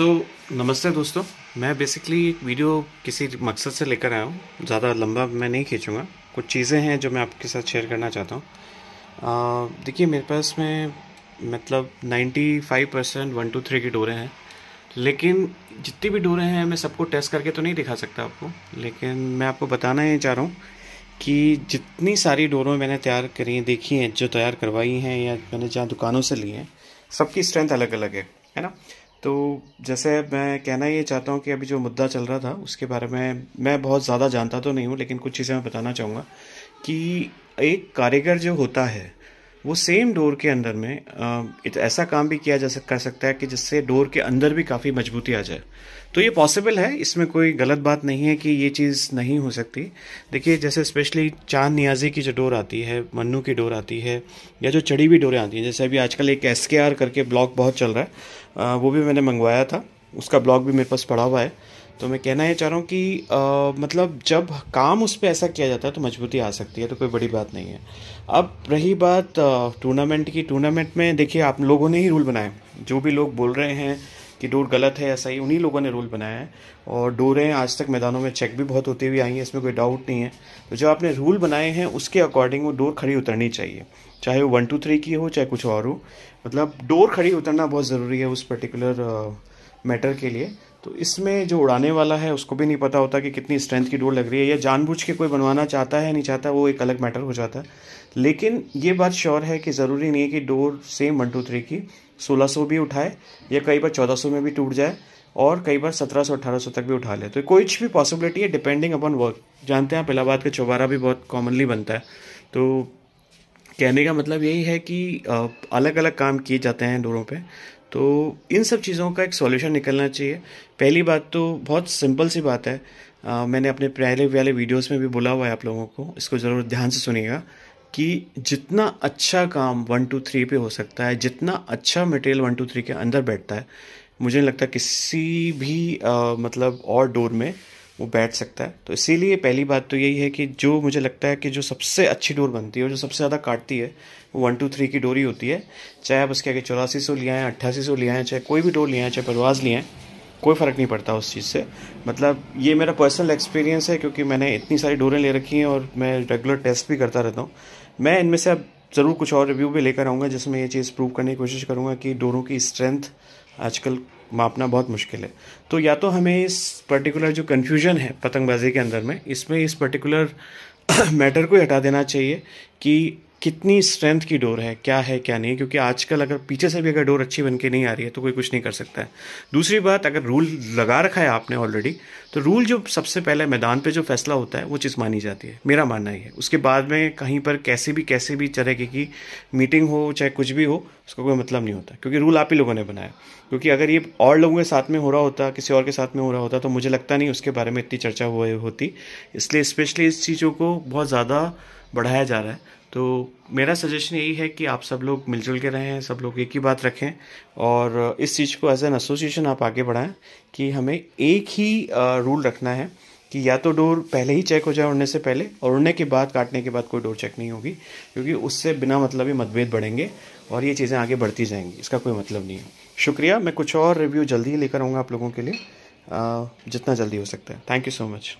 सो so, नमस्ते दोस्तों मैं बेसिकली एक वीडियो किसी मकसद से लेकर आया हूँ ज़्यादा लंबा मैं नहीं खींचूँगा कुछ चीज़ें हैं जो मैं आपके साथ शेयर करना चाहता हूँ देखिए मेरे पास में मतलब 95 परसेंट वन टू थ्री की डोरें हैं लेकिन जितनी भी डोरें हैं मैं सबको टेस्ट करके तो नहीं दिखा सकता आपको लेकिन मैं आपको बताना ये चाह रहा हूँ कि जितनी सारी डोरों मैंने तैयार करी हैं देखी हैं जो तैयार करवाई हैं या मैंने जहाँ दुकानों से ली हैं सबकी स्ट्रेंथ अलग अलग है है ना तो जैसे मैं कहना ये चाहता हूँ कि अभी जो मुद्दा चल रहा था उसके बारे में मैं बहुत ज़्यादा जानता तो नहीं हूँ लेकिन कुछ चीज़ें मैं बताना चाहूँगा कि एक कारीगर जो होता है वो सेम डोर के अंदर में एक ऐसा काम भी किया जा सक कर सकता है कि जिससे डोर के अंदर भी काफ़ी मजबूती आ जाए तो ये पॉसिबल है इसमें कोई गलत बात नहीं है कि ये चीज़ नहीं हो सकती देखिए जैसे स्पेशली चांद नियाजी की जो डोर आती है मन्नू की डोर आती है या जो चढ़ी हुई डोरें आती हैं जैसे अभी आजकल एक एस करके ब्लॉग बहुत चल रहा है वो भी मैंने मंगवाया था उसका ब्लॉग भी मेरे पास पड़ा हुआ है तो मैं कहना ये चाह रहा हूँ कि आ, मतलब जब काम उस पर ऐसा किया जाता है तो मजबूती आ सकती है तो कोई बड़ी बात नहीं है अब रही बात टूर्नामेंट की टूर्नामेंट में देखिए आप लोगों ने ही रूल बनाए जो भी लोग बोल रहे हैं कि डोर गलत है या सही उन्हीं लोगों ने रूल बनाया है और डोरें आज तक मैदानों में चेक भी बहुत होती हुई आई हैं इसमें कोई डाउट नहीं है तो जो आपने रूल बनाए हैं उसके अकॉर्डिंग वो डोर खड़ी उतरनी चाहिए चाहे वो वन टू थ्री की हो चाहे कुछ और हो मतलब डोर खड़ी उतरना बहुत ज़रूरी है उस पर्टिकुलर मैटर के लिए तो इसमें जो उड़ाने वाला है उसको भी नहीं पता होता कि कितनी स्ट्रेंथ की डोर लग रही है या जानबूझ के कोई बनवाना चाहता है नहीं चाहता वो एक अलग मैटर हो जाता है लेकिन ये बात श्योर है कि ज़रूरी नहीं है कि door same one two three की 1600 भी उठाए या कई बार 1400 में भी टूट जाए और कई बार 1700 1800 तक भी उठा ले तो कोई भी पॉसिबिलिटी है डिपेंडिंग अपन वर्क जानते हैं पिलाबाद इलाहाबाद का चौबारा भी बहुत कॉमनली बनता है तो कहने का मतलब यही है कि अलग अलग काम किए जाते हैं डोरों पे तो इन सब चीज़ों का एक सॉल्यूशन निकलना चाहिए पहली बात तो बहुत सिंपल सी बात है आ, मैंने अपने पहले वाले वीडियोस में भी बोला हुआ है आप लोगों को इसको ज़रूर ध्यान से सुनिएगा कि जितना अच्छा काम वन टू थ्री पे हो सकता है जितना अच्छा मटेरियल वन टू थ्री के अंदर बैठता है मुझे नहीं लगता किसी भी आ, मतलब और डोर में वो बैठ सकता है तो इसीलिए पहली बात तो यही है कि जो मुझे लगता है कि जो सबसे अच्छी डोर बनती है और जो सबसे ज़्यादा काटती है वो वन टू थ्री की डोरी होती है चाहे आप उसके आगे चौरासी सौ लिया है अट्ठासी सौ लिया है चाहे कोई भी डोर लिया है चाहे परवाज़ लिया है कोई फ़र्क नहीं पड़ता उस चीज़ से मतलब ये मेरा पर्सनल एक्सपीरियंस है क्योंकि मैंने इतनी सारी डोरें ले रखी हैं और मैं रेगुलर टेस्ट भी करता रहता हूँ मैं इनमें से अब ज़रूर कुछ और रिव्यू भी लेकर आऊँगा जिसमें ये चीज़ प्रूव करने की कोशिश करूँगा कि डोरों की स्ट्रेंथ आजकल मापना बहुत मुश्किल है तो या तो हमें इस पर्टिकुलर जो कन्फ्यूजन है पतंगबाजी के अंदर में इसमें इस पर्टिकुलर मैटर को हटा देना चाहिए कि कितनी स्ट्रेंथ की डोर है क्या है क्या नहीं क्योंकि आजकल अगर पीछे से भी अगर डोर अच्छी बन के नहीं आ रही है तो कोई कुछ नहीं कर सकता है दूसरी बात अगर रूल लगा रखा है आपने ऑलरेडी तो रूल जो सबसे पहले मैदान पे जो फैसला होता है वो चीज़ मानी जाती है मेरा मानना ही है उसके बाद में कहीं पर कैसे भी कैसे भी तरह की मीटिंग हो चाहे कुछ भी हो उसका कोई मतलब नहीं होता क्योंकि रूल आप ही लोगों ने बनाया क्योंकि अगर ये और लोगों के साथ में हो रहा होता किसी और के साथ में हो रहा होता तो मुझे लगता नहीं उसके बारे में इतनी चर्चा हुए होती इसलिए स्पेशली इस चीज़ों को बहुत ज़्यादा बढ़ाया जा रहा है तो मेरा सजेशन यही है कि आप सब लोग मिलजुल के रहें सब लोग एक ही बात रखें और इस चीज़ को एज एन एसोसिएशन आप आगे बढ़ाएं कि हमें एक ही रूल रखना है कि या तो डोर पहले ही चेक हो जाए उड़ने से पहले और उड़ने के बाद काटने के बाद कोई डोर चेक नहीं होगी क्योंकि उससे बिना मतलब ही मतभेद बढ़ेंगे और ये चीज़ें आगे बढ़ती जाएंगी इसका कोई मतलब नहीं है शुक्रिया मैं कुछ और रिव्यू जल्दी ही लेकर आऊँगा आप लोगों के लिए जितना जल्दी हो सकता है थैंक यू सो मच